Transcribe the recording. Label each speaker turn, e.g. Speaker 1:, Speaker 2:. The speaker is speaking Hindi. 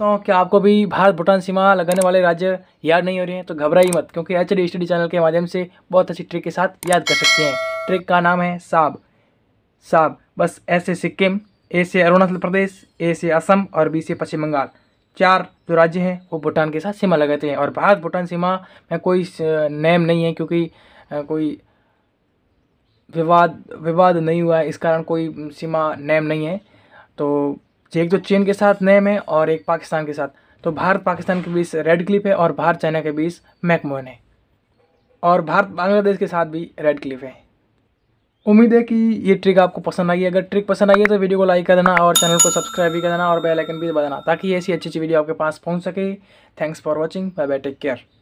Speaker 1: समझता हूँ कि आपको भी भारत भूटान सीमा लगाने वाले राज्य याद नहीं हो रहे हैं तो घबराइए मत क्योंकि एच डी स्टडी चैनल के माध्यम से बहुत अच्छी ट्रिक के साथ याद कर सकते हैं ट्रिक का नाम है साब साब बस ऐसे सिक्किम ए से अरुणाचल प्रदेश ए से असम और बी से पश्चिम बंगाल चार जो राज्य हैं वो भूटान के साथ सीमा लगाते हैं और भारत भूटान सीमा में कोई नेम नहीं है क्योंकि कोई विवाद विवाद नहीं हुआ है इस कारण कोई सीमा नेम नहीं है तो एक तो चीन के साथ नेम है और एक पाकिस्तान के साथ तो भारत पाकिस्तान के बीच रेड क्लिप है और भारत चाइना के बीच मैकमोहन है और भारत बांग्लादेश के साथ भी रेड क्लिप है उम्मीद है कि ये ट्रिक आपको पसंद आई है अगर ट्रिक पसंद आई है तो वीडियो को लाइक कर देना और चैनल को सब्सक्राइब भी कर देना और बेलाइकन भी दबा देना ताकि ऐसी अच्छी अच्छी वीडियो आपके पास पहुंच सके thanks for watching bye bye take care